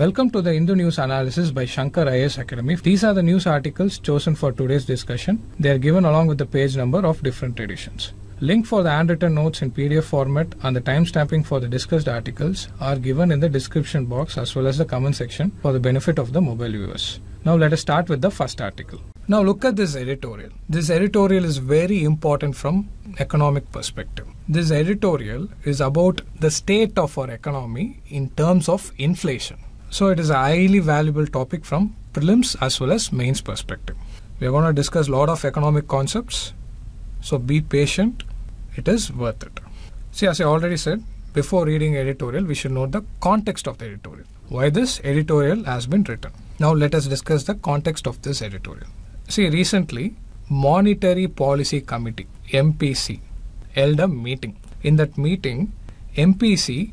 Welcome to the Indo News Analysis by Shankar IS Academy. These are the news articles chosen for today's discussion. They are given along with the page number of different editions. Link for the handwritten notes in PDF format and the timestamping for the discussed articles are given in the description box as well as the comment section for the benefit of the mobile viewers. Now let us start with the first article. Now look at this editorial. This editorial is very important from economic perspective. This editorial is about the state of our economy in terms of inflation. So it is a highly valuable topic from prelims as well as mains perspective. We are going to discuss a lot of economic concepts. So be patient. It is worth it. See, as I already said, before reading editorial, we should know the context of the editorial. Why this editorial has been written. Now let us discuss the context of this editorial. See, recently, Monetary Policy Committee, MPC, held a meeting. In that meeting, MPC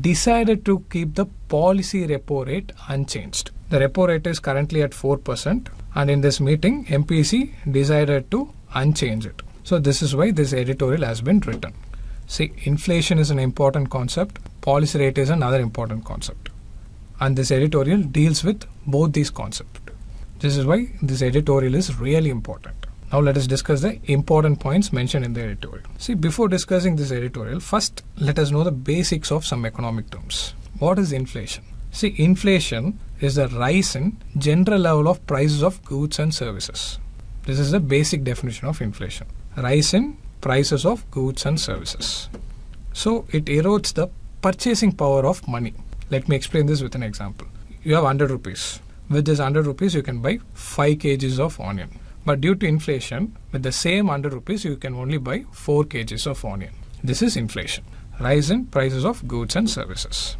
decided to keep the policy repo rate unchanged. The repo rate is currently at 4%, and in this meeting, MPC decided to unchange it. So, this is why this editorial has been written. See, inflation is an important concept, policy rate is another important concept. And this editorial deals with both these concepts. This is why this editorial is really important. Now let us discuss the important points mentioned in the editorial. See, before discussing this editorial, first let us know the basics of some economic terms. What is inflation? See, inflation is the rise in general level of prices of goods and services. This is the basic definition of inflation. Rise in prices of goods and services. So it erodes the purchasing power of money. Let me explain this with an example. You have 100 rupees. With this 100 rupees, you can buy 5 kgs of onion. But due to inflation, with the same 100 rupees, you can only buy 4 kgs of onion. This is inflation. Rise in prices of goods and services.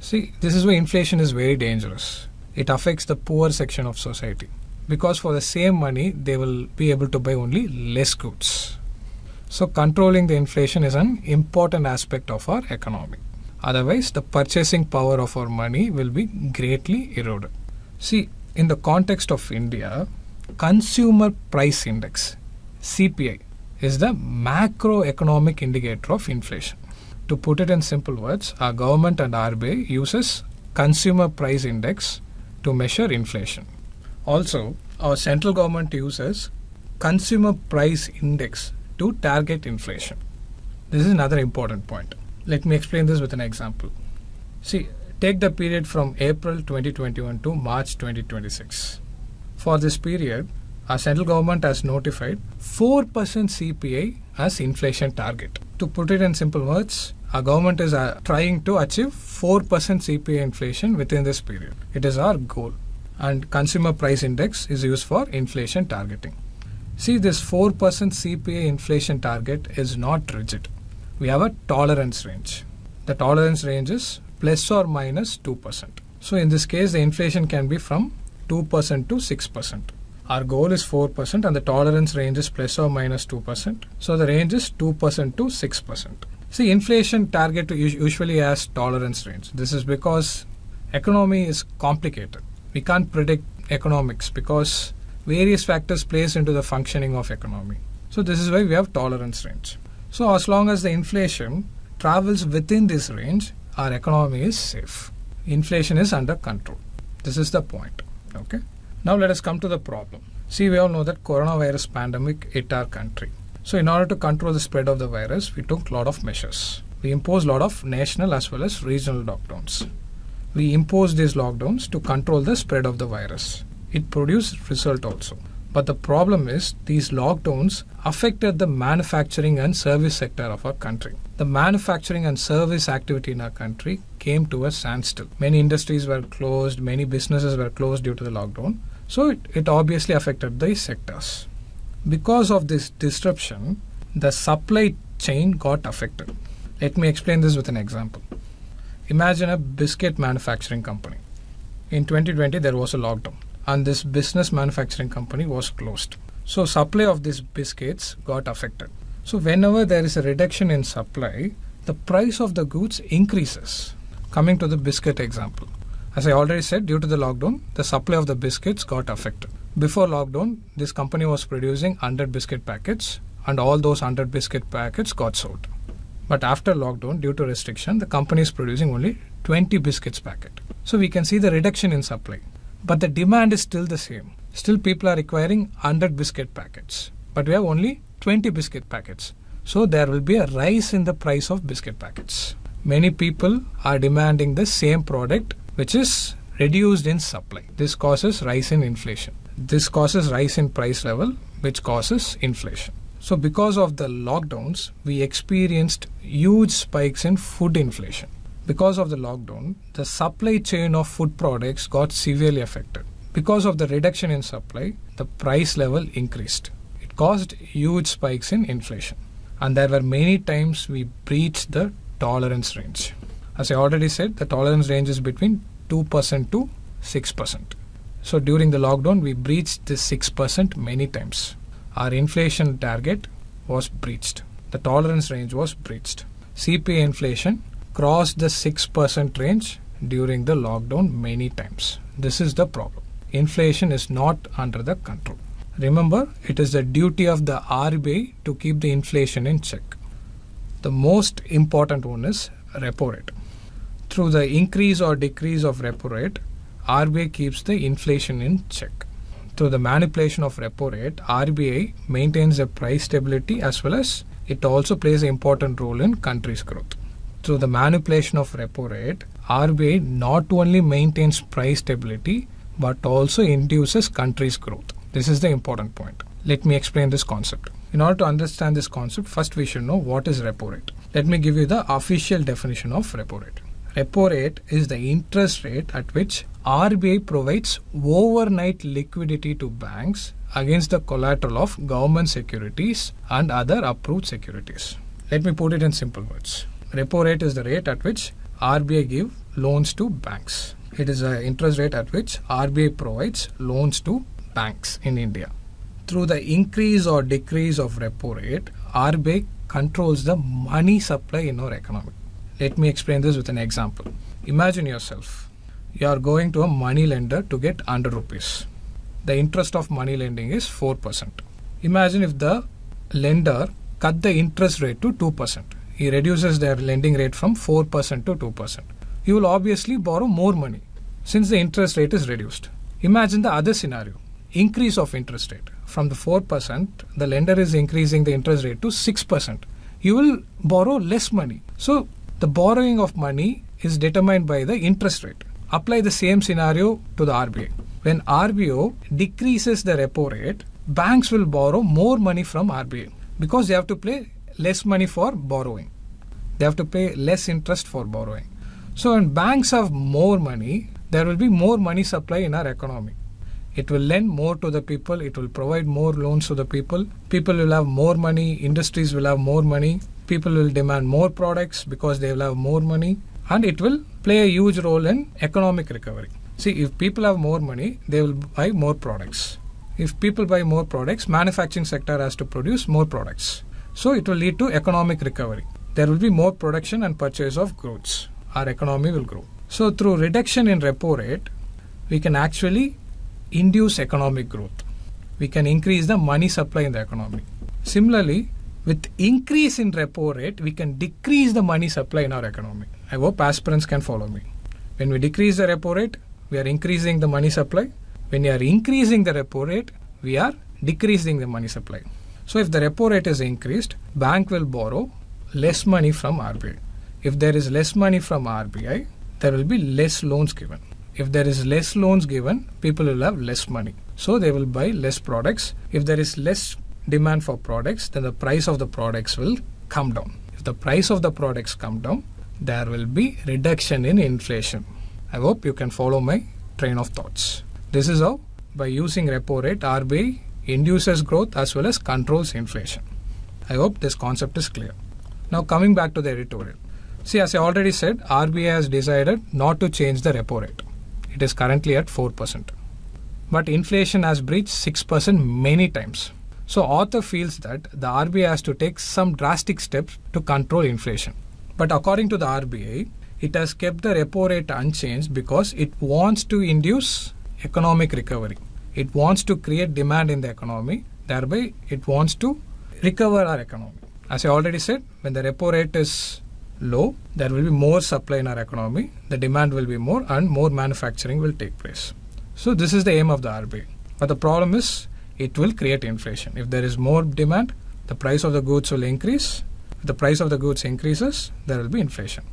See, this is why inflation is very dangerous. It affects the poor section of society because for the same money, they will be able to buy only less goods. So, controlling the inflation is an important aspect of our economy. Otherwise, the purchasing power of our money will be greatly eroded. See, in the context of India, Consumer Price Index, CPI, is the macroeconomic indicator of inflation. To put it in simple words, our government and RBI uses consumer price index to measure inflation. Also, our central government uses consumer price index to target inflation. This is another important point. Let me explain this with an example. See, take the period from April 2021 to March 2026 for this period, our central government has notified 4% CPI as inflation target. To put it in simple words, our government is uh, trying to achieve 4% CPI inflation within this period. It is our goal. And consumer price index is used for inflation targeting. See, this 4% CPI inflation target is not rigid. We have a tolerance range. The tolerance range is plus or minus 2%. So in this case, the inflation can be from 2% to 6%. Our goal is 4% and the tolerance range is plus or minus 2%. So the range is 2% to 6%. See, inflation target usually has tolerance range. This is because economy is complicated. We can't predict economics because various factors plays into the functioning of economy. So this is why we have tolerance range. So as long as the inflation travels within this range, our economy is safe. Inflation is under control. This is the point. Okay. Now let us come to the problem. See, we all know that coronavirus pandemic hit our country. So in order to control the spread of the virus, we took lot of measures. We imposed lot of national as well as regional lockdowns. We imposed these lockdowns to control the spread of the virus. It produced result also. But the problem is these lockdowns affected the manufacturing and service sector of our country the manufacturing and service activity in our country came to a standstill. Many industries were closed, many businesses were closed due to the lockdown. So it, it obviously affected these sectors. Because of this disruption, the supply chain got affected. Let me explain this with an example. Imagine a biscuit manufacturing company. In 2020, there was a lockdown, and this business manufacturing company was closed. So, supply of these biscuits got affected. So whenever there is a reduction in supply, the price of the goods increases. Coming to the biscuit example. As I already said, due to the lockdown, the supply of the biscuits got affected. Before lockdown, this company was producing 100 biscuit packets and all those 100 biscuit packets got sold. But after lockdown, due to restriction, the company is producing only 20 biscuits packet. So we can see the reduction in supply. But the demand is still the same. Still people are requiring 100 biscuit packets. But we have only 20 biscuit packets. So there will be a rise in the price of biscuit packets. Many people are demanding the same product which is reduced in supply. This causes rise in inflation. This causes rise in price level which causes inflation. So because of the lockdowns, we experienced huge spikes in food inflation. Because of the lockdown, the supply chain of food products got severely affected. Because of the reduction in supply, the price level increased caused huge spikes in inflation. And there were many times we breached the tolerance range. As I already said, the tolerance range is between 2% to 6%. So during the lockdown, we breached this 6% many times. Our inflation target was breached. The tolerance range was breached. CPI inflation crossed the 6% range during the lockdown many times. This is the problem. Inflation is not under the control. Remember, it is the duty of the RBI to keep the inflation in check. The most important one is repo rate. Through the increase or decrease of repo rate, RBI keeps the inflation in check. Through the manipulation of repo rate, RBI maintains the price stability as well as it also plays an important role in country's growth. Through the manipulation of repo rate, RBI not only maintains price stability but also induces country's growth. This is the important point. Let me explain this concept. In order to understand this concept, first we should know what is repo rate. Let me give you the official definition of repo rate. Repo rate is the interest rate at which RBI provides overnight liquidity to banks against the collateral of government securities and other approved securities. Let me put it in simple words. Repo rate is the rate at which RBI give loans to banks. It is the interest rate at which RBI provides loans to banks in India. Through the increase or decrease of repo rate, RBI controls the money supply in our economy. Let me explain this with an example. Imagine yourself. You are going to a money lender to get 100 rupees. The interest of money lending is 4%. Imagine if the lender cut the interest rate to 2%. He reduces their lending rate from 4% to 2%. You will obviously borrow more money since the interest rate is reduced. Imagine the other scenario increase of interest rate from the 4%, the lender is increasing the interest rate to 6%. You will borrow less money. So the borrowing of money is determined by the interest rate. Apply the same scenario to the RBA. When RBO decreases the repo rate, banks will borrow more money from RBA because they have to pay less money for borrowing. They have to pay less interest for borrowing. So when banks have more money, there will be more money supply in our economy. It will lend more to the people, it will provide more loans to the people. People will have more money, industries will have more money, people will demand more products because they will have more money, and it will play a huge role in economic recovery. See, if people have more money, they will buy more products. If people buy more products, manufacturing sector has to produce more products. So it will lead to economic recovery. There will be more production and purchase of goods. Our economy will grow. So through reduction in repo rate, we can actually induce economic growth. We can increase the money supply in the economy. Similarly, with increase in repo rate, we can decrease the money supply in our economy. I hope aspirants can follow me. When we decrease the repo rate, we are increasing the money supply. When we are increasing the repo rate, we are decreasing the money supply. So if the repo rate is increased, bank will borrow less money from RBI. If there is less money from RBI, there will be less loans given. If there is less loans given, people will have less money. So they will buy less products. If there is less demand for products, then the price of the products will come down. If the price of the products come down, there will be reduction in inflation. I hope you can follow my train of thoughts. This is how by using repo rate RBI induces growth as well as controls inflation. I hope this concept is clear. Now coming back to the editorial. See as I already said RBI has decided not to change the repo rate. It is currently at 4%. But inflation has breached 6% many times. So author feels that the RBI has to take some drastic steps to control inflation. But according to the RBI, it has kept the repo rate unchanged because it wants to induce economic recovery. It wants to create demand in the economy, thereby it wants to recover our economy. As I already said, when the repo rate is low, there will be more supply in our economy, the demand will be more, and more manufacturing will take place. So, this is the aim of the RBI. But the problem is, it will create inflation. If there is more demand, the price of the goods will increase. If the price of the goods increases, there will be inflation.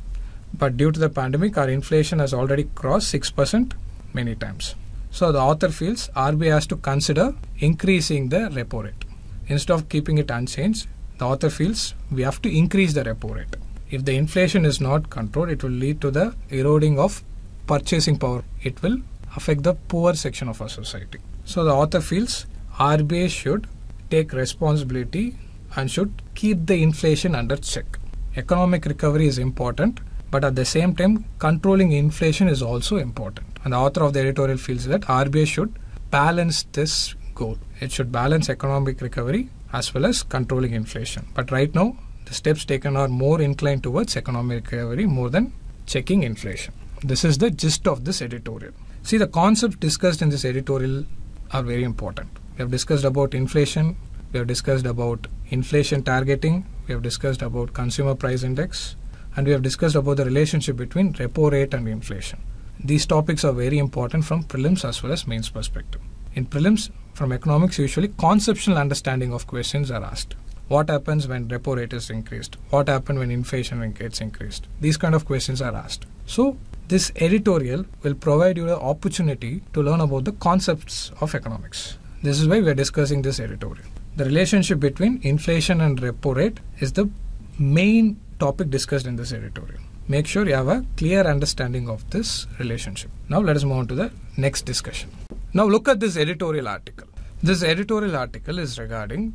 But due to the pandemic, our inflation has already crossed 6% many times. So the author feels RBI has to consider increasing the repo rate. Instead of keeping it unchanged, the author feels we have to increase the repo rate. If the inflation is not controlled, it will lead to the eroding of purchasing power. It will affect the poor section of our society. So the author feels RBI should take responsibility and should keep the inflation under check. Economic recovery is important, but at the same time, controlling inflation is also important. And the author of the editorial feels that RBI should balance this goal. It should balance economic recovery as well as controlling inflation. But right now, the steps taken are more inclined towards economic recovery more than checking inflation. This is the gist of this editorial. See, the concepts discussed in this editorial are very important. We have discussed about inflation, we have discussed about inflation targeting, we have discussed about consumer price index, and we have discussed about the relationship between repo rate and inflation. These topics are very important from prelims as well as mains perspective. In prelims, from economics, usually conceptual understanding of questions are asked. What happens when repo rate is increased? What happens when inflation gets increased? These kind of questions are asked. So this editorial will provide you the opportunity to learn about the concepts of economics. This is why we are discussing this editorial. The relationship between inflation and repo rate is the main topic discussed in this editorial. Make sure you have a clear understanding of this relationship. Now let us move on to the next discussion. Now look at this editorial article. This editorial article is regarding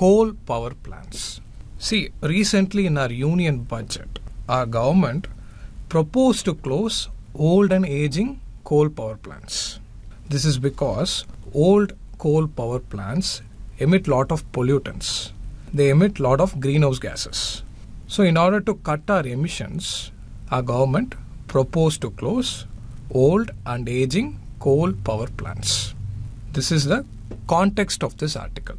coal power plants. See, recently in our union budget, our government proposed to close old and aging coal power plants. This is because old coal power plants emit lot of pollutants. They emit lot of greenhouse gases. So in order to cut our emissions, our government proposed to close old and aging coal power plants. This is the context of this article.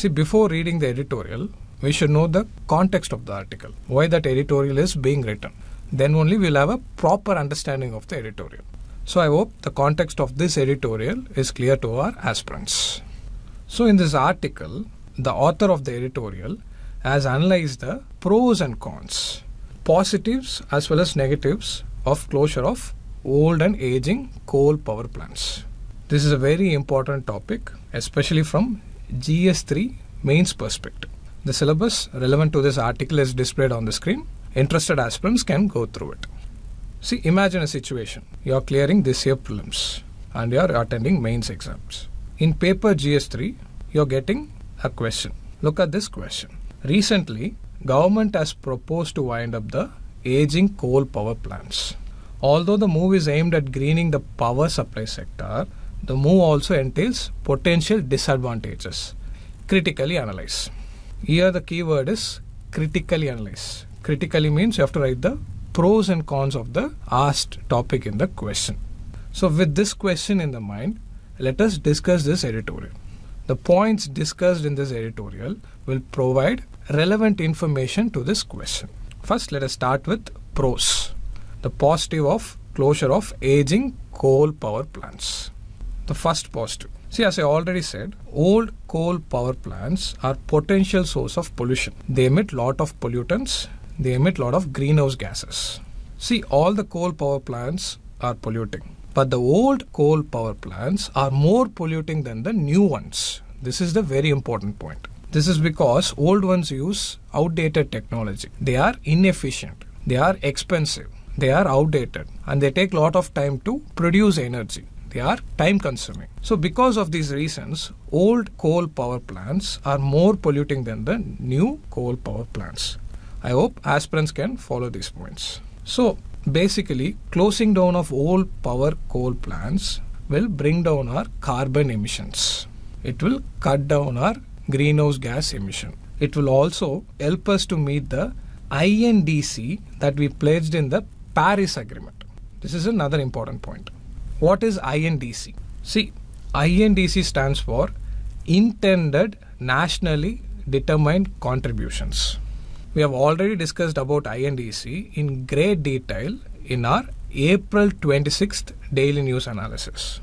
See, before reading the editorial, we should know the context of the article, why that editorial is being written. Then only we'll have a proper understanding of the editorial. So I hope the context of this editorial is clear to our aspirants. So in this article, the author of the editorial has analyzed the pros and cons, positives as well as negatives of closure of old and aging coal power plants. This is a very important topic, especially from GS3 mains perspective. The syllabus relevant to this article is displayed on the screen. Interested aspirants can go through it. See, imagine a situation. You are clearing this year prelims and you are attending mains exams. In paper GS3, you are getting a question. Look at this question. Recently, government has proposed to wind up the aging coal power plants. Although the move is aimed at greening the power supply sector, the move also entails potential disadvantages. Critically analyze. Here the key word is critically analyze. Critically means you have to write the pros and cons of the asked topic in the question. So with this question in the mind, let us discuss this editorial. The points discussed in this editorial will provide relevant information to this question. First, let us start with pros. The positive of closure of aging coal power plants. The first positive. See, as I already said, old coal power plants are potential source of pollution. They emit lot of pollutants. They emit lot of greenhouse gases. See, all the coal power plants are polluting. But the old coal power plants are more polluting than the new ones. This is the very important point. This is because old ones use outdated technology. They are inefficient. They are expensive. They are outdated and they take lot of time to produce energy. They are time consuming. So, because of these reasons, old coal power plants are more polluting than the new coal power plants. I hope aspirants can follow these points. So, basically, closing down of old power coal plants will bring down our carbon emissions. It will cut down our greenhouse gas emission. It will also help us to meet the INDC that we pledged in the Paris Agreement. This is another important point. What is INDC? See, INDC stands for Intended Nationally Determined Contributions. We have already discussed about INDC in great detail in our April 26th daily news analysis.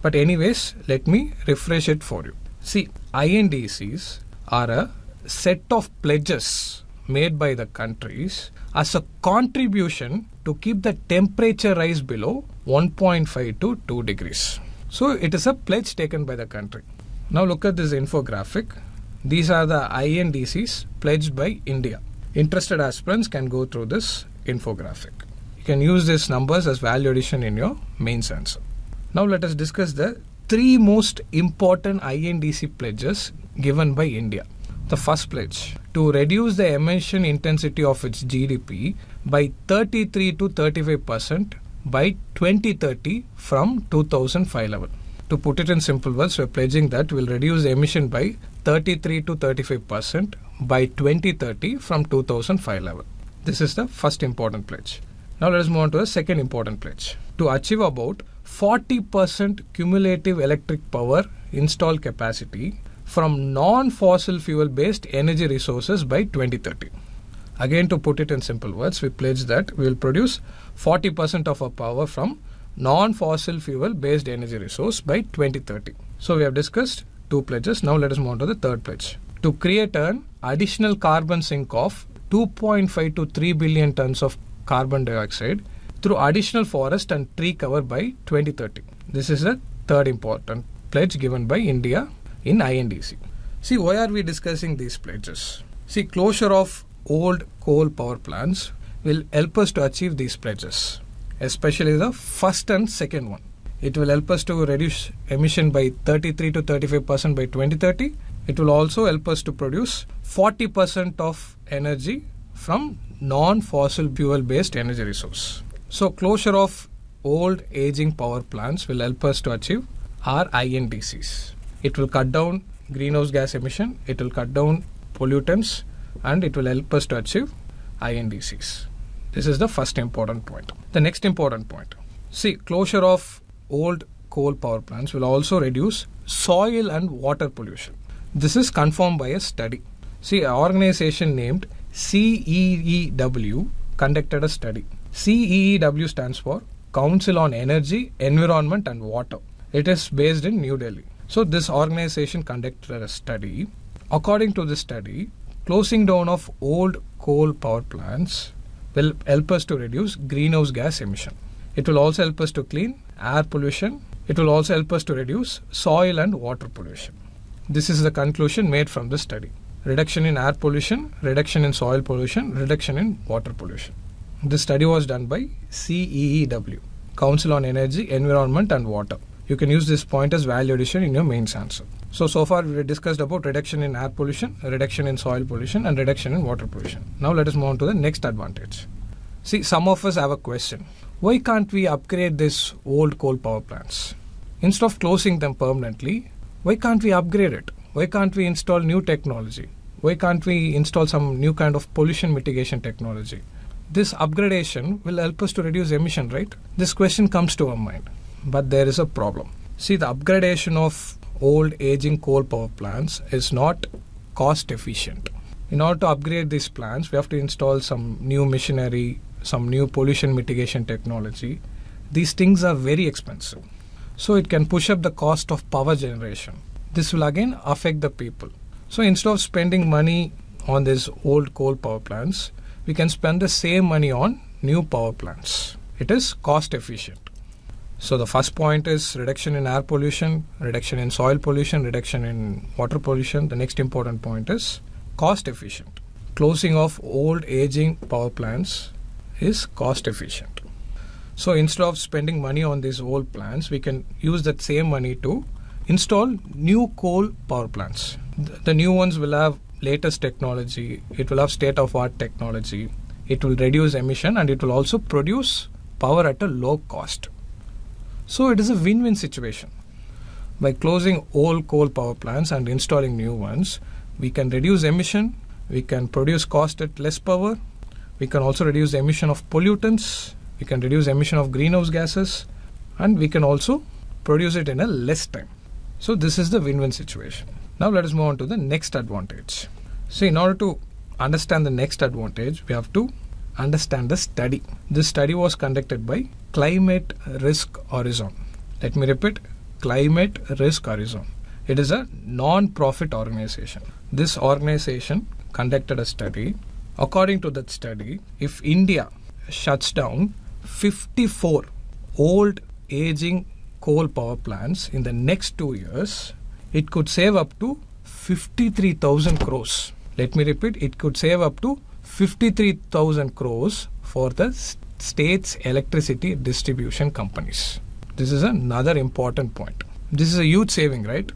But, anyways, let me refresh it for you. See, INDCs are a set of pledges made by the countries as a contribution to keep the temperature rise below 1.5 to 2 degrees. So it is a pledge taken by the country. Now look at this infographic. These are the INDCs pledged by India. Interested aspirants can go through this infographic. You can use these numbers as value addition in your main answer. Now let us discuss the three most important INDC pledges given by India. The first pledge to reduce the emission intensity of its GDP by 33 to 35 percent by 2030 from 2005 level. To put it in simple words, we're pledging that we'll reduce emission by 33 to 35 percent by 2030 from 2005 level. This is the first important pledge. Now let us move on to the second important pledge. To achieve about 40% cumulative electric power install capacity from non-fossil fuel based energy resources by 2030. Again, to put it in simple words, we pledge that we will produce 40% of our power from non-fossil fuel based energy resource by 2030. So we have discussed two pledges. Now let us move on to the third pledge. To create an additional carbon sink of 2.5 to 3 billion tons of carbon dioxide through additional forest and tree cover by 2030. This is the third important pledge given by India in INDC. See, why are we discussing these pledges? See, closure of old coal power plants will help us to achieve these pledges, especially the first and second one. It will help us to reduce emission by 33 to 35 percent by 2030. It will also help us to produce 40 percent of energy from non-fossil fuel-based energy resource. So closure of old aging power plants will help us to achieve our INDCs. It will cut down greenhouse gas emission. It will cut down pollutants and it will help us to achieve INDCs. This is the first important point. The next important point. See, closure of old coal power plants will also reduce soil and water pollution. This is confirmed by a study. See, an organization named CEEW conducted a study. CEEW stands for Council on Energy, Environment and Water. It is based in New Delhi. So this organization conducted a study. According to this study, closing down of old coal power plants will help us to reduce greenhouse gas emission. It will also help us to clean air pollution. It will also help us to reduce soil and water pollution. This is the conclusion made from this study. Reduction in air pollution, reduction in soil pollution, reduction in water pollution. This study was done by CEEW, Council on Energy, Environment and Water you can use this point as value addition in your mains answer. So, so far we discussed about reduction in air pollution, reduction in soil pollution and reduction in water pollution. Now let us move on to the next advantage. See, some of us have a question. Why can't we upgrade these old coal power plants? Instead of closing them permanently, why can't we upgrade it? Why can't we install new technology? Why can't we install some new kind of pollution mitigation technology? This upgradation will help us to reduce emission, right? This question comes to our mind but there is a problem. See, the upgradation of old aging coal power plants is not cost efficient. In order to upgrade these plants, we have to install some new machinery, some new pollution mitigation technology. These things are very expensive. So it can push up the cost of power generation. This will again affect the people. So instead of spending money on these old coal power plants, we can spend the same money on new power plants. It is cost efficient. So the first point is reduction in air pollution, reduction in soil pollution, reduction in water pollution. The next important point is cost efficient. Closing of old aging power plants is cost efficient. So instead of spending money on these old plants, we can use that same money to install new coal power plants. The new ones will have latest technology, it will have state of art technology, it will reduce emission and it will also produce power at a low cost. So it is a win win situation. By closing old coal power plants and installing new ones, we can reduce emission, we can produce cost at less power, we can also reduce emission of pollutants, we can reduce emission of greenhouse gases, and we can also produce it in a less time. So this is the win-win situation. Now let us move on to the next advantage. So in order to understand the next advantage, we have to understand the study. This study was conducted by climate risk horizon. Let me repeat climate risk horizon. It is a non profit organization. This organization conducted a study. According to that study, if India shuts down 54 old aging coal power plants in the next two years, it could save up to 53,000 crores. Let me repeat, it could save up to 53,000 crores for the states electricity distribution companies. This is another important point. This is a huge saving, right?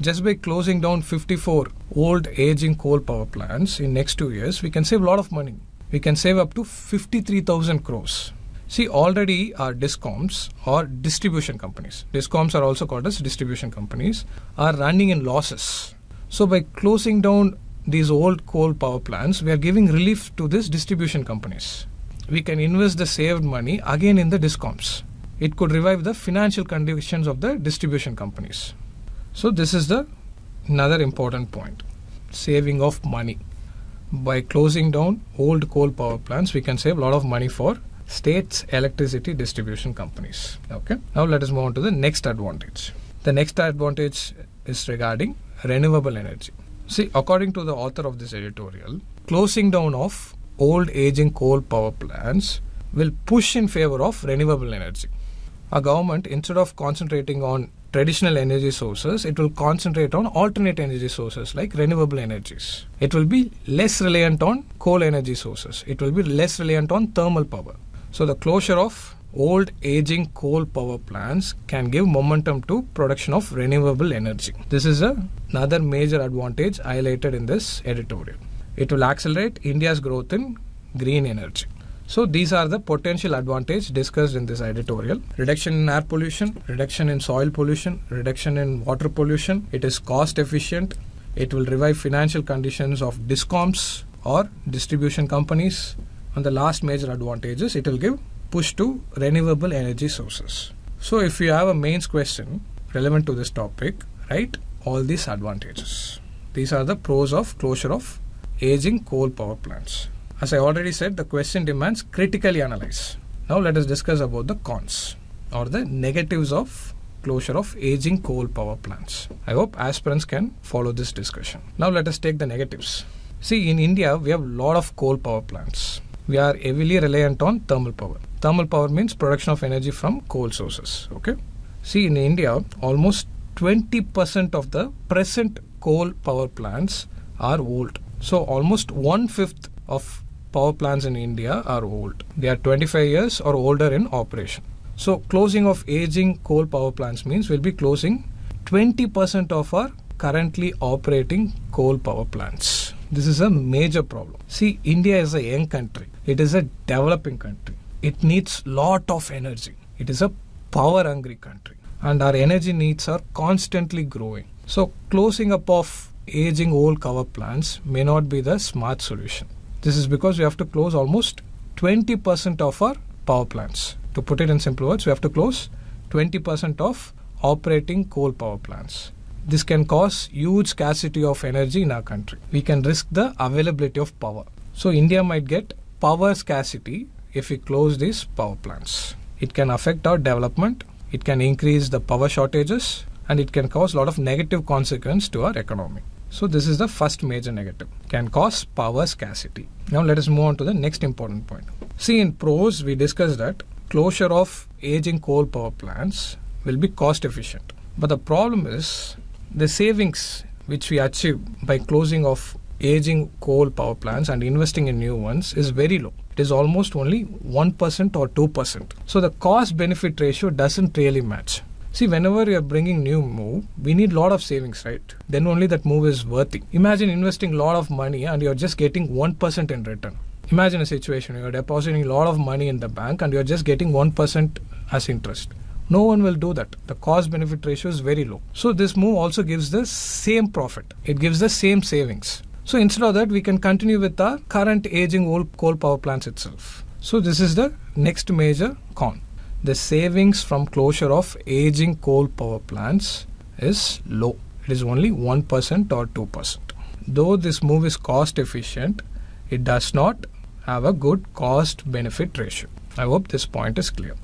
Just by closing down 54 old aging coal power plants in next 2 years, we can save a lot of money. We can save up to 53,000 crores. See, already our discoms or distribution companies, discoms are also called as distribution companies, are running in losses. So, by closing down these old coal power plants, we are giving relief to these distribution companies we can invest the saved money again in the discoms. It could revive the financial conditions of the distribution companies. So this is the another important point. Saving of money. By closing down old coal power plants, we can save a lot of money for states electricity distribution companies. Okay. Now let us move on to the next advantage. The next advantage is regarding renewable energy. See, according to the author of this editorial, closing down of old aging coal power plants will push in favor of renewable energy. Our government, instead of concentrating on traditional energy sources, it will concentrate on alternate energy sources like renewable energies. It will be less reliant on coal energy sources. It will be less reliant on thermal power. So the closure of old aging coal power plants can give momentum to production of renewable energy. This is another major advantage highlighted in this editorial. It will accelerate India's growth in green energy. So these are the potential advantages discussed in this editorial. Reduction in air pollution, reduction in soil pollution, reduction in water pollution. It is cost efficient. It will revive financial conditions of discoms or distribution companies. And the last major advantage is it will give push to renewable energy sources. So if you have a mains question relevant to this topic, write all these advantages. These are the pros of closure of aging coal power plants. As I already said, the question demands critically analyze. Now let us discuss about the cons or the negatives of closure of aging coal power plants. I hope aspirants can follow this discussion. Now let us take the negatives. See, in India, we have a lot of coal power plants. We are heavily reliant on thermal power. Thermal power means production of energy from coal sources. Okay. See, in India, almost 20% of the present coal power plants are old. So almost one fifth of power plants in India are old. They are 25 years or older in operation. So closing of aging coal power plants means we'll be closing 20% of our currently operating coal power plants. This is a major problem. See, India is a young country. It is a developing country. It needs lot of energy. It is a power hungry country and our energy needs are constantly growing. So closing up of aging old cover plants may not be the smart solution. This is because we have to close almost 20% of our power plants. To put it in simple words, we have to close 20% of operating coal power plants. This can cause huge scarcity of energy in our country. We can risk the availability of power. So India might get power scarcity if we close these power plants. It can affect our development, it can increase the power shortages, and it can cause a lot of negative consequence to our economy. So this is the first major negative, can cause power scarcity. Now let us move on to the next important point. See in pros, we discussed that closure of aging coal power plants will be cost efficient. But the problem is the savings which we achieve by closing of aging coal power plants and investing in new ones is very low. It is almost only 1% or 2%. So the cost benefit ratio doesn't really match. See, whenever you're bringing new move, we need lot of savings, right? Then only that move is worthy. Imagine investing lot of money and you're just getting 1% in return. Imagine a situation, you're depositing lot of money in the bank and you're just getting 1% as interest. No one will do that. The cost benefit ratio is very low. So this move also gives the same profit. It gives the same savings. So instead of that, we can continue with the current aging old coal power plants itself. So this is the next major con the savings from closure of aging coal power plants is low. It is only 1% or 2%. Though this move is cost efficient, it does not have a good cost benefit ratio. I hope this point is clear.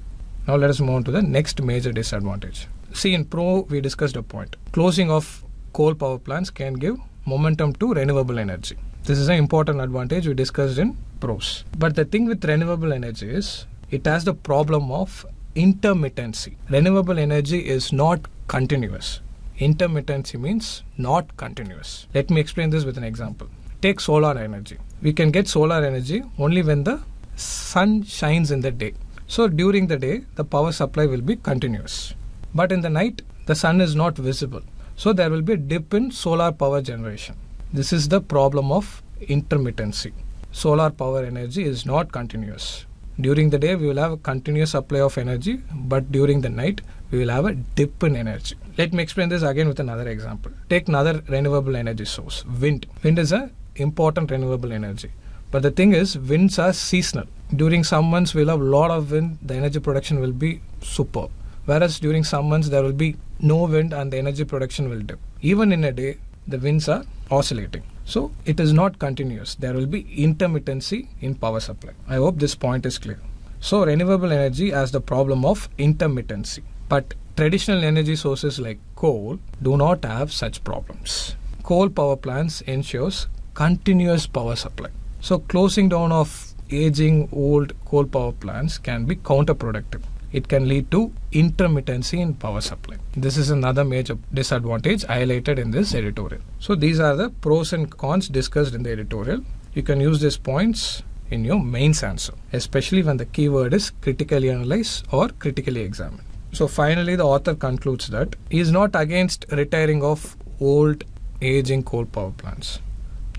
Now let us move on to the next major disadvantage. See in pro we discussed a point. Closing of coal power plants can give momentum to renewable energy. This is an important advantage we discussed in pros. But the thing with renewable energy is it has the problem of intermittency. Renewable energy is not continuous. Intermittency means not continuous. Let me explain this with an example. Take solar energy. We can get solar energy only when the sun shines in the day. So during the day, the power supply will be continuous. But in the night, the sun is not visible. So there will be a dip in solar power generation. This is the problem of intermittency. Solar power energy is not continuous during the day we will have a continuous supply of energy but during the night we will have a dip in energy let me explain this again with another example take another renewable energy source wind wind is an important renewable energy but the thing is winds are seasonal during some months we'll have a lot of wind the energy production will be superb whereas during some months there will be no wind and the energy production will dip even in a day the winds are oscillating so it is not continuous. There will be intermittency in power supply. I hope this point is clear. So renewable energy has the problem of intermittency. But traditional energy sources like coal do not have such problems. Coal power plants ensures continuous power supply. So closing down of aging old coal power plants can be counterproductive it can lead to intermittency in power supply. This is another major disadvantage highlighted in this editorial. So these are the pros and cons discussed in the editorial. You can use these points in your mains answer, especially when the keyword is critically analyzed or critically examined. So finally, the author concludes that he is not against retiring of old aging coal power plants.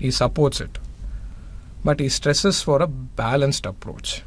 He supports it, but he stresses for a balanced approach.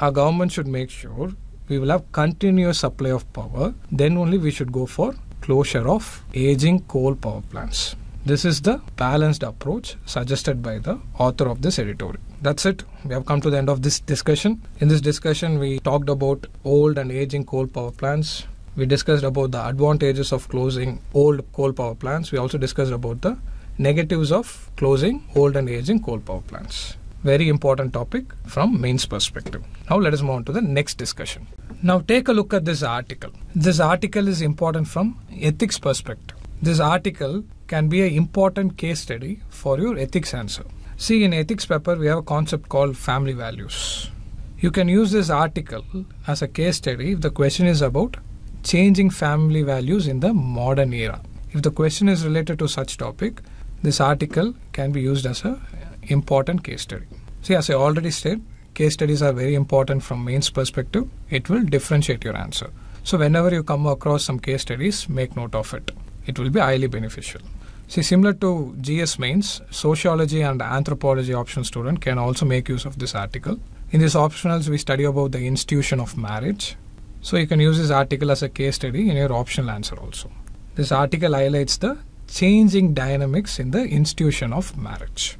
Our government should make sure we will have continuous supply of power then only we should go for closure of aging coal power plants this is the balanced approach suggested by the author of this editorial. That's it. We have come to the end of this discussion. In this discussion, we talked about old and aging coal power plants. We discussed about the advantages of closing old coal power plants. We also discussed about the negatives of closing old and aging coal power plants. Very important topic from mains perspective. Now let us move on to the next discussion. Now take a look at this article. This article is important from ethics perspective. This article can be an important case study for your ethics answer. See in ethics paper we have a concept called family values. You can use this article as a case study if the question is about changing family values in the modern era. If the question is related to such topic, this article can be used as a important case study. See, as I already said, case studies are very important from mains perspective. It will differentiate your answer. So whenever you come across some case studies, make note of it. It will be highly beneficial. See, similar to GS mains, sociology and anthropology option student can also make use of this article. In these optionals, we study about the institution of marriage. So you can use this article as a case study in your optional answer also. This article highlights the changing dynamics in the institution of marriage.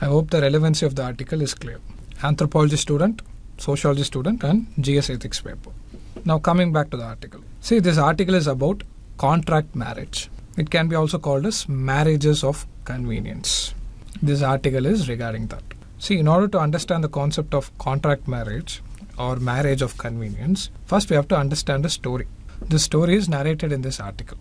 I hope the relevancy of the article is clear. Anthropology student, sociology student, and GS ethics paper. Now, coming back to the article. See, this article is about contract marriage. It can be also called as marriages of convenience. This article is regarding that. See, in order to understand the concept of contract marriage or marriage of convenience, first we have to understand the story. The story is narrated in this article.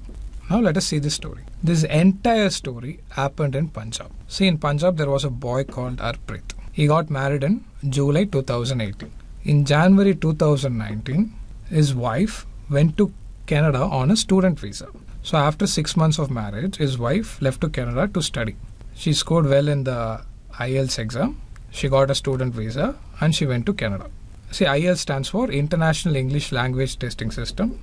Now let us see this story. This entire story happened in Punjab. See, in Punjab there was a boy called Arpreet. He got married in July 2018. In January 2019, his wife went to Canada on a student visa. So after six months of marriage, his wife left to Canada to study. She scored well in the IELTS exam. She got a student visa and she went to Canada. See, IELTS stands for International English Language Testing System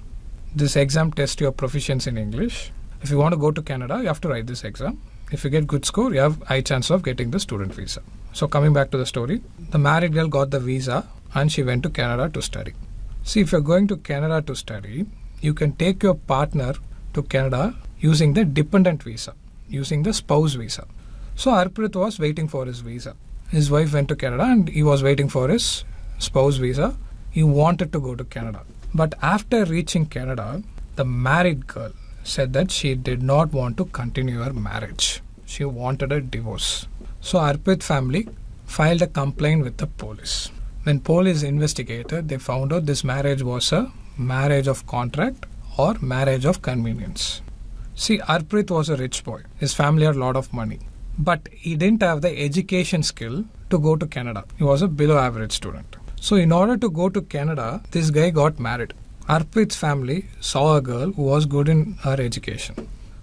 this exam tests your proficiency in English. If you want to go to Canada, you have to write this exam. If you get good score, you have high chance of getting the student visa. So coming back to the story, the married girl got the visa and she went to Canada to study. See, if you're going to Canada to study, you can take your partner to Canada using the dependent visa, using the spouse visa. So Arpit was waiting for his visa. His wife went to Canada and he was waiting for his spouse visa. He wanted to go to Canada. But after reaching Canada, the married girl said that she did not want to continue her marriage. She wanted a divorce. So Arpit family filed a complaint with the police. When police investigated, they found out this marriage was a marriage of contract or marriage of convenience. See, Arpit was a rich boy. His family had a lot of money. But he didn't have the education skill to go to Canada. He was a below average student. So, in order to go to Canada, this guy got married. Arpit's family saw a girl who was good in her education,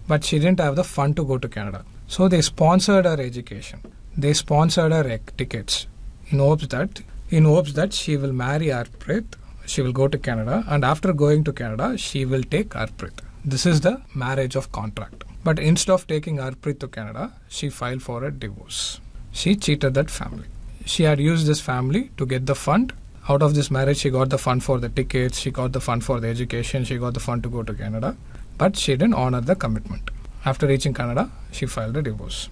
but she didn't have the fund to go to Canada. So, they sponsored her education. They sponsored her tickets in hopes that in hopes that she will marry Arpit, she will go to Canada, and after going to Canada, she will take Arpit. This is the marriage of contract. But instead of taking Arpit to Canada, she filed for a divorce. She cheated that family she had used this family to get the fund. Out of this marriage, she got the fund for the tickets, she got the fund for the education, she got the fund to go to Canada, but she didn't honor the commitment. After reaching Canada, she filed a divorce.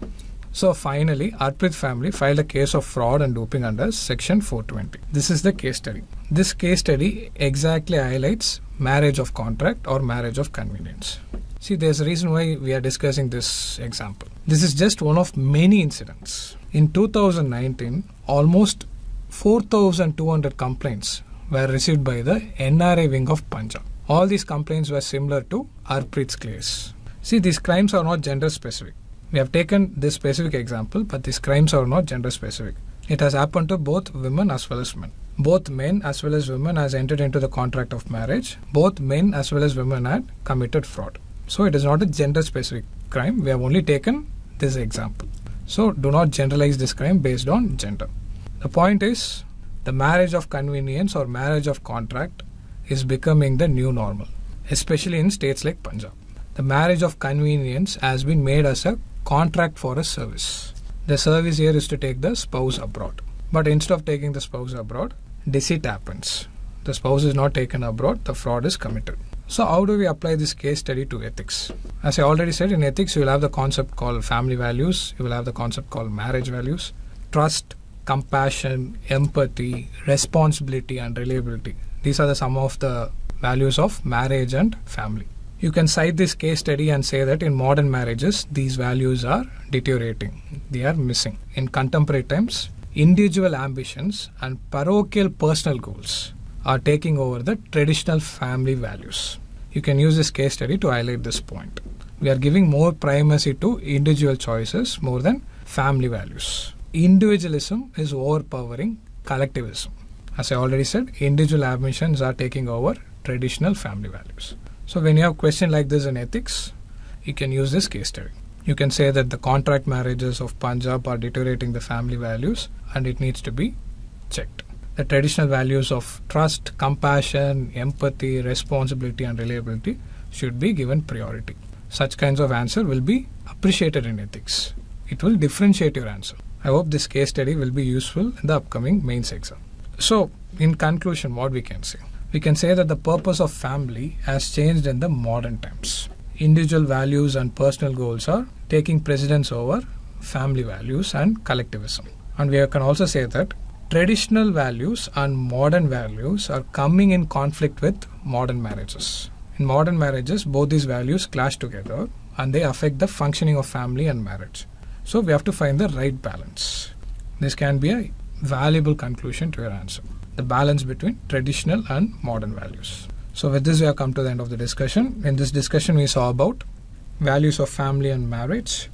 So finally, Arpit family filed a case of fraud and doping under Section 420. This is the case study. This case study exactly highlights marriage of contract or marriage of convenience. See, there's a reason why we are discussing this example. This is just one of many incidents. In 2019, almost 4,200 complaints were received by the NRA wing of Punjab. All these complaints were similar to Arpreet's case. See, these crimes are not gender specific. We have taken this specific example, but these crimes are not gender specific. It has happened to both women as well as men. Both men as well as women has entered into the contract of marriage. Both men as well as women had committed fraud. So it is not a gender specific crime. We have only taken this example. So do not generalize this crime based on gender. The point is the marriage of convenience or marriage of contract is becoming the new normal, especially in states like Punjab. The marriage of convenience has been made as a contract for a service. The service here is to take the spouse abroad. But instead of taking the spouse abroad, deceit happens. The spouse is not taken abroad, the fraud is committed. So, how do we apply this case study to ethics? As I already said, in ethics, you will have the concept called family values, you will have the concept called marriage values, trust, compassion, empathy, responsibility, and reliability. These are the sum of the values of marriage and family. You can cite this case study and say that in modern marriages, these values are deteriorating, they are missing. In contemporary times, individual ambitions and parochial personal goals are taking over the traditional family values. You can use this case study to highlight this point. We are giving more primacy to individual choices more than family values. Individualism is overpowering collectivism. As I already said, individual ambitions are taking over traditional family values. So when you have a question like this in ethics, you can use this case study. You can say that the contract marriages of Punjab are deteriorating the family values and it needs to be checked the traditional values of trust, compassion, empathy, responsibility, and reliability should be given priority. Such kinds of answer will be appreciated in ethics. It will differentiate your answer. I hope this case study will be useful in the upcoming mains exam. So, in conclusion, what we can say? We can say that the purpose of family has changed in the modern times. Individual values and personal goals are taking precedence over family values and collectivism. And we can also say that traditional values and modern values are coming in conflict with modern marriages. In modern marriages, both these values clash together and they affect the functioning of family and marriage. So we have to find the right balance. This can be a valuable conclusion to your answer. The balance between traditional and modern values. So with this we have come to the end of the discussion. In this discussion we saw about values of family and marriage,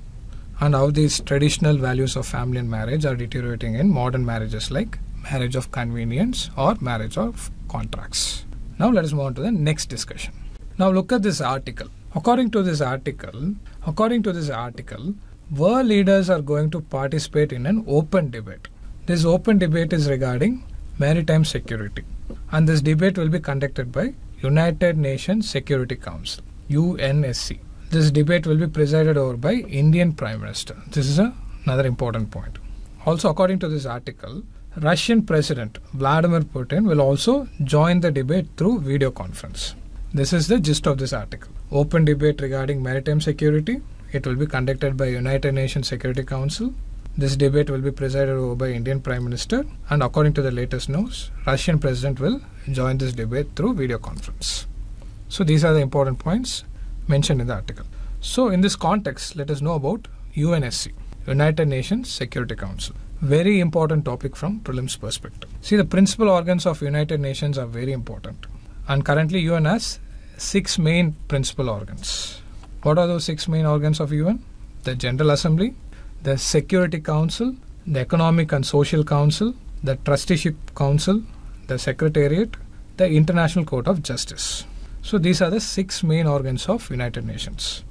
and how these traditional values of family and marriage are deteriorating in modern marriages like marriage of convenience or marriage of contracts. Now let us move on to the next discussion. Now look at this article. According to this article, according to this article, world leaders are going to participate in an open debate. This open debate is regarding maritime security and this debate will be conducted by United Nations Security Council, UNSC. This debate will be presided over by Indian Prime Minister. This is a, another important point. Also, according to this article, Russian President Vladimir Putin will also join the debate through video conference. This is the gist of this article. Open debate regarding maritime security. It will be conducted by United Nations Security Council. This debate will be presided over by Indian Prime Minister and according to the latest news, Russian President will join this debate through video conference. So these are the important points mentioned in the article. So in this context, let us know about UNSC, United Nations Security Council. Very important topic from prelims perspective. See, the principal organs of United Nations are very important. And currently UN has six main principal organs. What are those six main organs of UN? The General Assembly, the Security Council, the Economic and Social Council, the Trusteeship Council, the Secretariat, the International Court of Justice. So these are the six main organs of United Nations.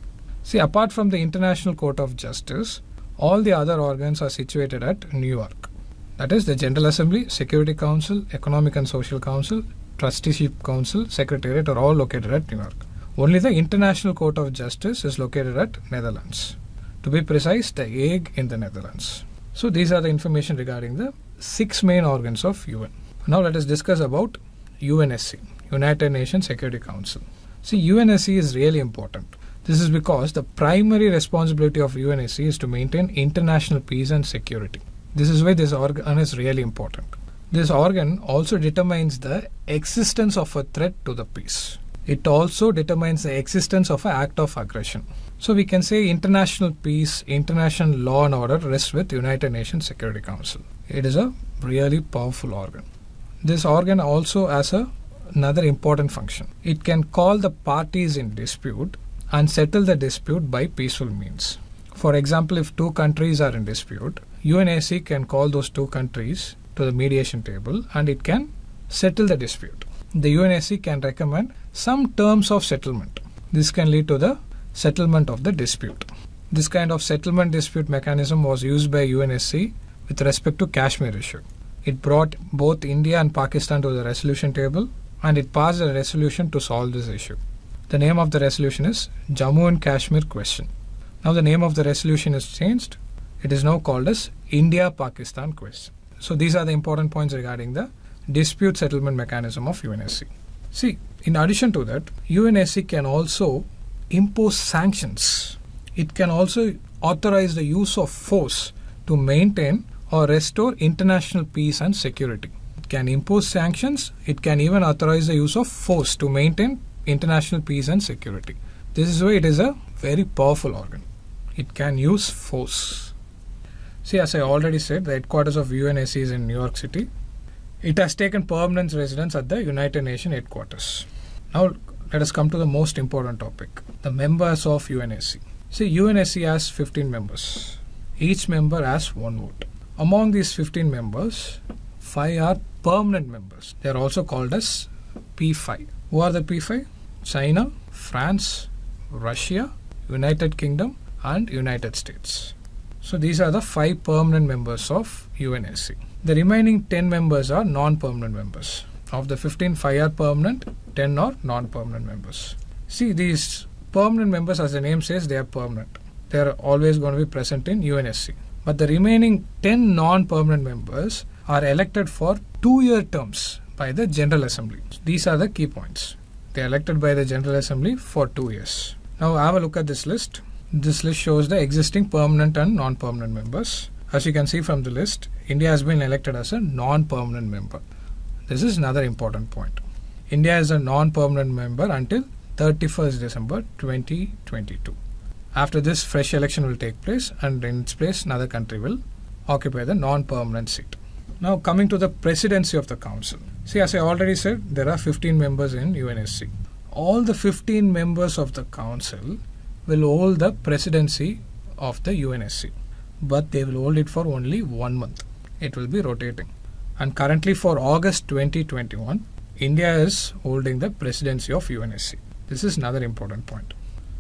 See, apart from the International Court of Justice, all the other organs are situated at New York. That is the General Assembly, Security Council, Economic and Social Council, Trusteeship Council, Secretariat are all located at New York. Only the International Court of Justice is located at Netherlands. To be precise, the Hague in the Netherlands. So these are the information regarding the six main organs of UN. Now let us discuss about UNSC. United Nations Security Council. See, UNSC is really important. This is because the primary responsibility of UNSC is to maintain international peace and security. This is why this organ is really important. This organ also determines the existence of a threat to the peace. It also determines the existence of an act of aggression. So we can say international peace, international law and order rests with United Nations Security Council. It is a really powerful organ. This organ also has a another important function. It can call the parties in dispute and settle the dispute by peaceful means. For example, if two countries are in dispute, UNAC can call those two countries to the mediation table and it can settle the dispute. The UNAC can recommend some terms of settlement. This can lead to the settlement of the dispute. This kind of settlement dispute mechanism was used by UNSC with respect to Kashmir issue. It brought both India and Pakistan to the resolution table and it passed a resolution to solve this issue. The name of the resolution is Jammu and Kashmir question. Now the name of the resolution is changed. It is now called as India Pakistan question. So these are the important points regarding the dispute settlement mechanism of UNSC. See, in addition to that, UNSC can also impose sanctions. It can also authorize the use of force to maintain or restore international peace and security can impose sanctions, it can even authorize the use of force to maintain international peace and security. This is why it is a very powerful organ. It can use force. See, as I already said, the headquarters of UNSC is in New York City. It has taken permanent residence at the United Nations headquarters. Now, let us come to the most important topic the members of UNSC. See, UNSC has 15 members. Each member has one vote. Among these 15 members, 5 are permanent members. They are also called as P5. Who are the P5? China, France, Russia, United Kingdom and United States. So these are the 5 permanent members of UNSC. The remaining 10 members are non-permanent members. Of the 15, 5 are permanent, 10 are non-permanent members. See these permanent members as the name says they are permanent. They are always going to be present in UNSC. But the remaining 10 non-permanent members are elected for two year terms by the General Assembly. These are the key points. They are elected by the General Assembly for two years. Now have a look at this list. This list shows the existing permanent and non permanent members. As you can see from the list, India has been elected as a non permanent member. This is another important point. India is a non permanent member until 31st December 2022. After this, fresh election will take place, and in its place, another country will occupy the non permanent seat. Now coming to the presidency of the council. See, as I already said, there are 15 members in UNSC. All the 15 members of the council will hold the presidency of the UNSC, but they will hold it for only one month. It will be rotating. And currently for August 2021, India is holding the presidency of UNSC. This is another important point.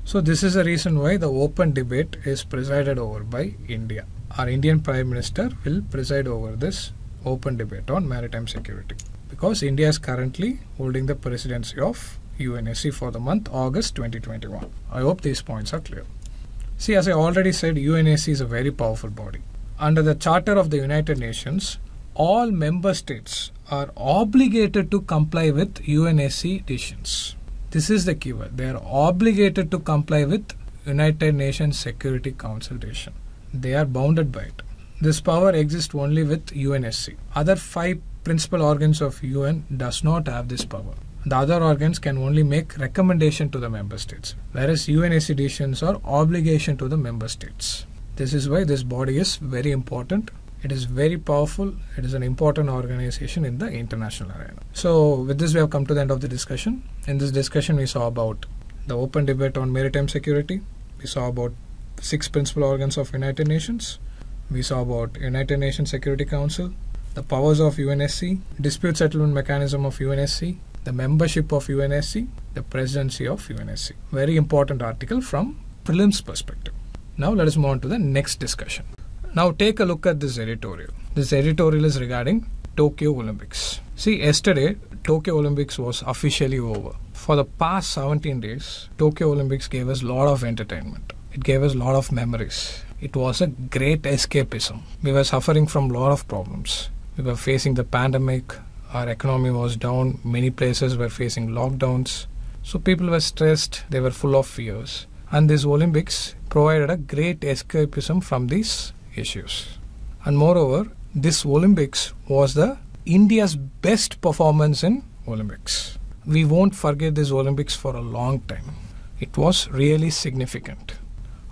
So this is the reason why the open debate is presided over by India. Our Indian Prime Minister will preside over this open debate on maritime security because India is currently holding the presidency of UNSC for the month August 2021. I hope these points are clear. See, as I already said, UNSC is a very powerful body. Under the Charter of the United Nations, all member states are obligated to comply with UNSC decisions. This is the keyword. They are obligated to comply with United Nations Security Council decision. They are bounded by it. This power exists only with UNSC. Other five principal organs of UN does not have this power. The other organs can only make recommendation to the member states, whereas UNSC decisions are obligation to the member states. This is why this body is very important. It is very powerful. It is an important organization in the international arena. So, with this, we have come to the end of the discussion. In this discussion, we saw about the open debate on maritime security. We saw about six principal organs of United Nations. We saw about United Nations Security Council, the powers of UNSC, dispute settlement mechanism of UNSC, the membership of UNSC, the presidency of UNSC. Very important article from prelims perspective. Now let us move on to the next discussion. Now take a look at this editorial. This editorial is regarding Tokyo Olympics. See, yesterday Tokyo Olympics was officially over. For the past 17 days, Tokyo Olympics gave us a lot of entertainment. It gave us a lot of memories it was a great escapism. We were suffering from a lot of problems. We were facing the pandemic, our economy was down, many places were facing lockdowns. So people were stressed, they were full of fears. And these Olympics provided a great escapism from these issues. And moreover, this Olympics was the India's best performance in Olympics. We won't forget this Olympics for a long time. It was really significant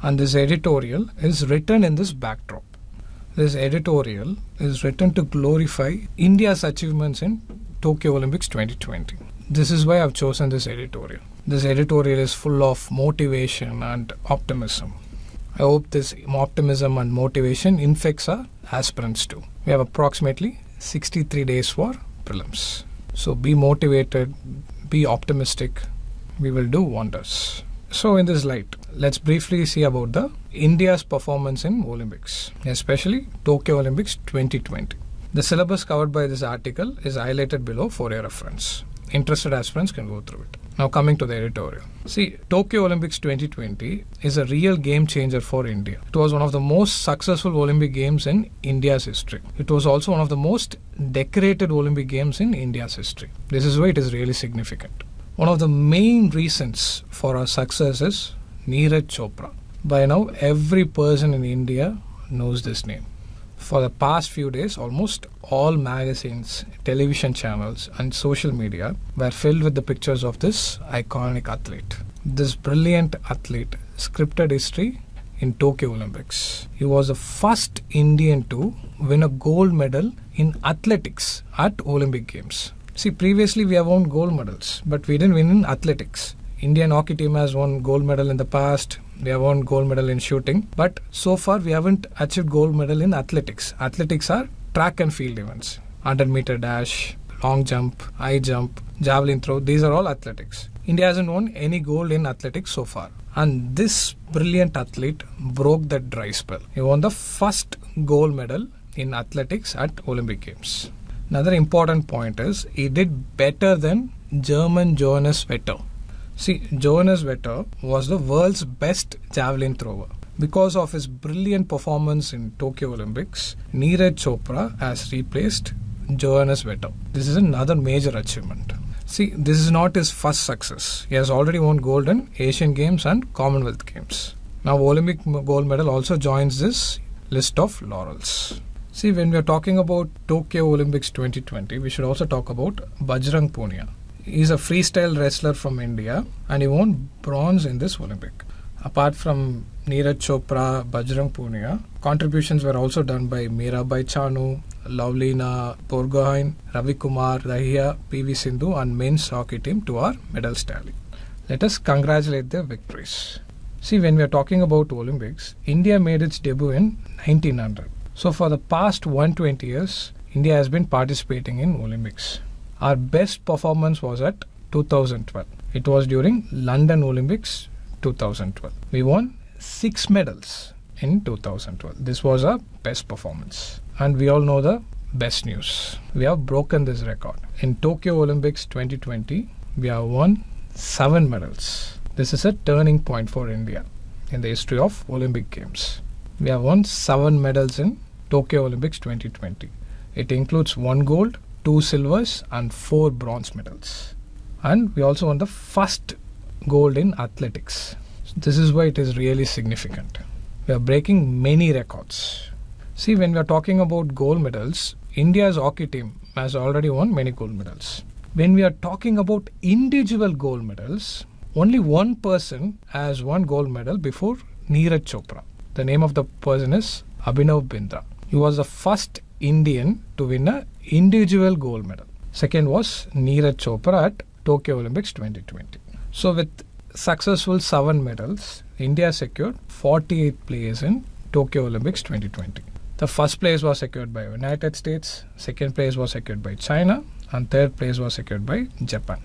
and this editorial is written in this backdrop. This editorial is written to glorify India's achievements in Tokyo Olympics 2020. This is why I've chosen this editorial. This editorial is full of motivation and optimism. I hope this optimism and motivation infects our aspirants too. We have approximately 63 days for prelims. So be motivated, be optimistic. We will do wonders. So in this light, let's briefly see about the India's performance in Olympics, especially Tokyo Olympics 2020. The syllabus covered by this article is highlighted below for your reference. Interested aspirants can go through it. Now coming to the editorial. See, Tokyo Olympics 2020 is a real game changer for India. It was one of the most successful Olympic Games in India's history. It was also one of the most decorated Olympic Games in India's history. This is why it is really significant. One of the main reasons for our success is Neeraj Chopra. By now, every person in India knows this name. For the past few days, almost all magazines, television channels, and social media were filled with the pictures of this iconic athlete. This brilliant athlete scripted history in Tokyo Olympics. He was the first Indian to win a gold medal in athletics at Olympic Games. See, previously we have won gold medals, but we didn't win in athletics. Indian hockey team has won gold medal in the past. We have won gold medal in shooting, but so far we haven't achieved gold medal in athletics. Athletics are track and field events, 100 meter dash, long jump, high jump, javelin throw. These are all athletics. India hasn't won any gold in athletics so far. And this brilliant athlete broke that dry spell. He won the first gold medal in athletics at Olympic Games. Another important point is he did better than German Jonas Vetter. See, Jonas Vetter was the world's best javelin thrower. Because of his brilliant performance in Tokyo Olympics, Neeraj Chopra has replaced Jonas Vetter. This is another major achievement. See, this is not his first success. He has already won gold in Asian Games and Commonwealth Games. Now, Olympic gold medal also joins this list of laurels. See, when we are talking about Tokyo Olympics 2020, we should also talk about Bajrang Punia. He's a freestyle wrestler from India and he won bronze in this Olympic. Apart from Neeraj Chopra, Bajrang Punia, contributions were also done by Mirabai Chanu, Lovlina Borgohain, Ravi Kumar, Rahia, PV Sindhu, and men's hockey team to our medal tally. Let us congratulate their victories. See, when we are talking about Olympics, India made its debut in 1900. So for the past 120 years, India has been participating in Olympics. Our best performance was at 2012. It was during London Olympics 2012. We won 6 medals in 2012. This was our best performance. And we all know the best news. We have broken this record. In Tokyo Olympics 2020, we have won 7 medals. This is a turning point for India in the history of Olympic Games. We have won 7 medals in Tokyo Olympics 2020. It includes one gold, two silvers, and four bronze medals. And we also won the first gold in athletics. So this is why it is really significant. We are breaking many records. See, when we are talking about gold medals, India's hockey team has already won many gold medals. When we are talking about individual gold medals, only one person has won gold medal before Neeraj Chopra. The name of the person is Abhinav Bindra. He was the first Indian to win an individual gold medal. Second was Neeraj Chopra at Tokyo Olympics 2020. So with successful seven medals, India secured 48th place in Tokyo Olympics 2020. The first place was secured by United States, second place was secured by China, and third place was secured by Japan.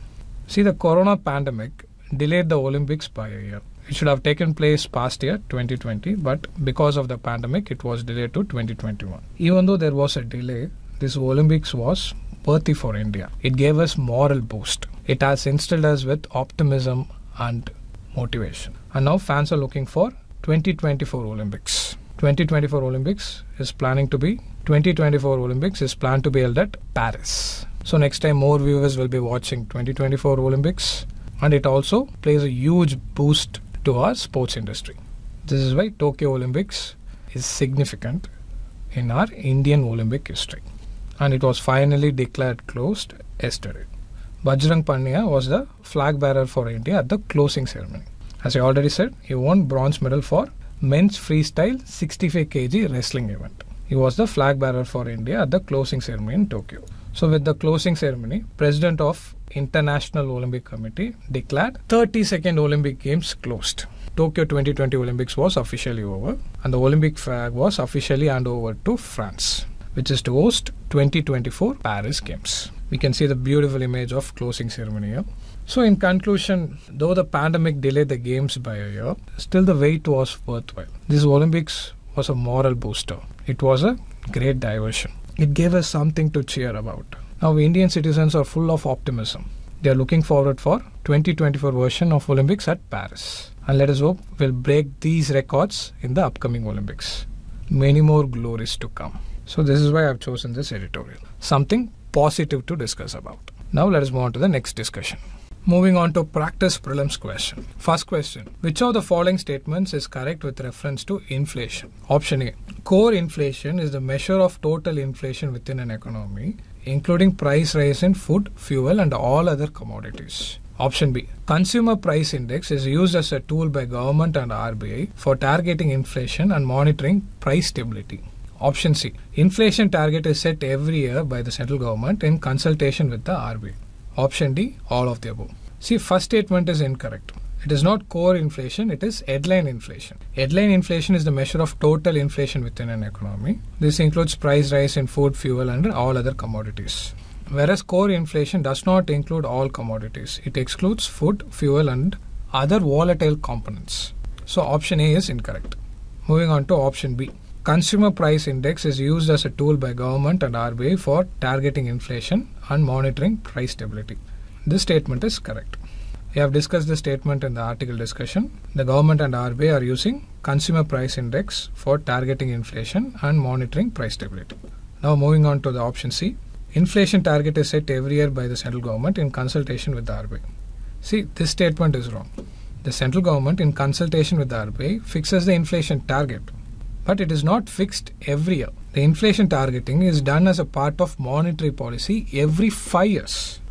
See, the corona pandemic delayed the Olympics by a year. It should have taken place past year 2020, but because of the pandemic, it was delayed to 2021. Even though there was a delay, this Olympics was worthy for India. It gave us moral boost. It has instilled us with optimism and motivation. And now fans are looking for 2024 Olympics. 2024 Olympics is planning to be 2024 Olympics is planned to be held at Paris. So next time more viewers will be watching 2024 Olympics and it also plays a huge boost to our sports industry. This is why Tokyo Olympics is significant in our Indian Olympic history. And it was finally declared closed yesterday. Bajrang Pandya was the flag bearer for India at the closing ceremony. As I already said, he won bronze medal for men's freestyle 65 kg wrestling event. He was the flag bearer for India at the closing ceremony in Tokyo. So with the closing ceremony, President of International Olympic Committee declared 32nd Olympic Games closed. Tokyo 2020 Olympics was officially over and the Olympic flag was officially handed over to France, which is to host 2024 Paris Games. We can see the beautiful image of closing ceremony here. So in conclusion, though the pandemic delayed the games by a year, still the wait was worthwhile. This Olympics was a moral booster. It was a great diversion. It gave us something to cheer about. Now, Indian citizens are full of optimism. They are looking forward for 2024 version of Olympics at Paris. And let us hope we'll break these records in the upcoming Olympics. Many more glories to come. So this is why I've chosen this editorial. Something positive to discuss about. Now let us move on to the next discussion. Moving on to practice prelims question. First question. Which of the following statements is correct with reference to inflation? Option A. Core inflation is the measure of total inflation within an economy including price rise in food, fuel, and all other commodities. Option B. Consumer price index is used as a tool by government and RBI for targeting inflation and monitoring price stability. Option C. Inflation target is set every year by the central government in consultation with the RBI. Option D. All of the above. See, first statement is incorrect. It is not core inflation, it is headline inflation. Headline inflation is the measure of total inflation within an economy. This includes price rise in food, fuel, and all other commodities. Whereas core inflation does not include all commodities, it excludes food, fuel, and other volatile components. So, option A is incorrect. Moving on to option B. Consumer price index is used as a tool by government and RBI for targeting inflation and monitoring price stability. This statement is correct. We have discussed the statement in the article discussion. The government and RBI are using consumer price index for targeting inflation and monitoring price stability. Now moving on to the option C. Inflation target is set every year by the central government in consultation with the RBI. See, this statement is wrong. The central government in consultation with the RBI fixes the inflation target, but it is not fixed every year. The inflation targeting is done as a part of monetary policy every 5 years.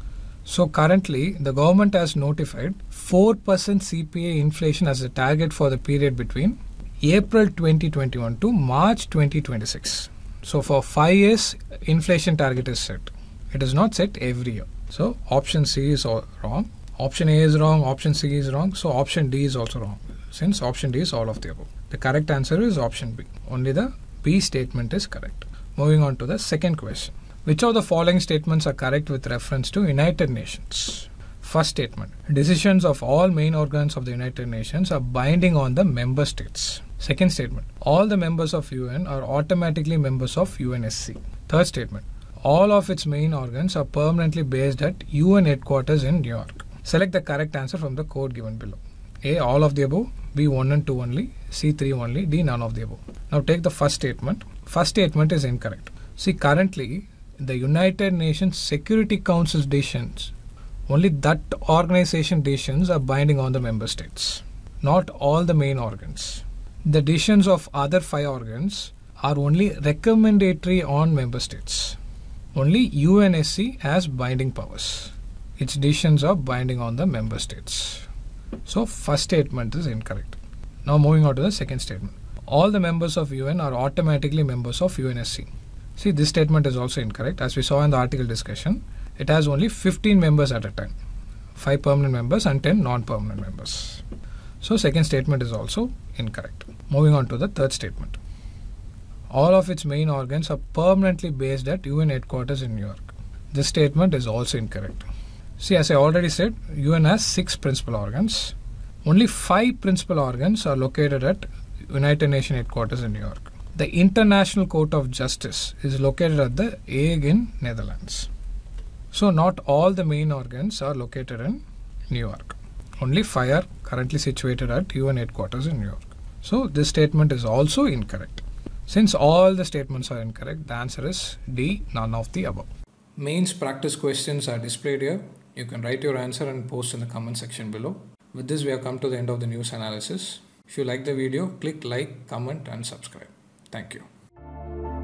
So currently, the government has notified 4% CPI inflation as a target for the period between April 2021 to March 2026. So for 5 years, inflation target is set. It is not set every year. So option C is wrong. Option A is wrong. Option C is wrong. So option D is also wrong. Since option D is all of the above. The correct answer is option B. Only the B statement is correct. Moving on to the second question. Which of the following statements are correct with reference to United Nations? First statement Decisions of all main organs of the United Nations are binding on the member states. Second statement All the members of UN are automatically members of UNSC. Third statement All of its main organs are permanently based at UN headquarters in New York. Select the correct answer from the code given below. A. All of the above. B. 1 and 2 only. C. 3 only. D. None of the above. Now take the first statement. First statement is incorrect. See, currently the United Nations Security Council's decisions. Only that organization decisions are binding on the member states, not all the main organs. The decisions of other five organs are only recommendatory on member states. Only UNSC has binding powers. Its decisions are binding on the member states. So first statement is incorrect. Now moving on to the second statement. All the members of UN are automatically members of UNSC. See, this statement is also incorrect. As we saw in the article discussion, it has only 15 members at a time. 5 permanent members and 10 non-permanent members. So second statement is also incorrect. Moving on to the third statement. All of its main organs are permanently based at UN headquarters in New York. This statement is also incorrect. See, as I already said, UN has six principal organs. Only five principal organs are located at United Nations headquarters in New York. The International Court of Justice is located at The Hague in Netherlands. So not all the main organs are located in New York. Only five are currently situated at UN headquarters in New York. So this statement is also incorrect. Since all the statements are incorrect, the answer is D, none of the above. Mains practice questions are displayed here. You can write your answer and post in the comment section below. With this, we have come to the end of the news analysis. If you like the video, click like, comment and subscribe. Thank you.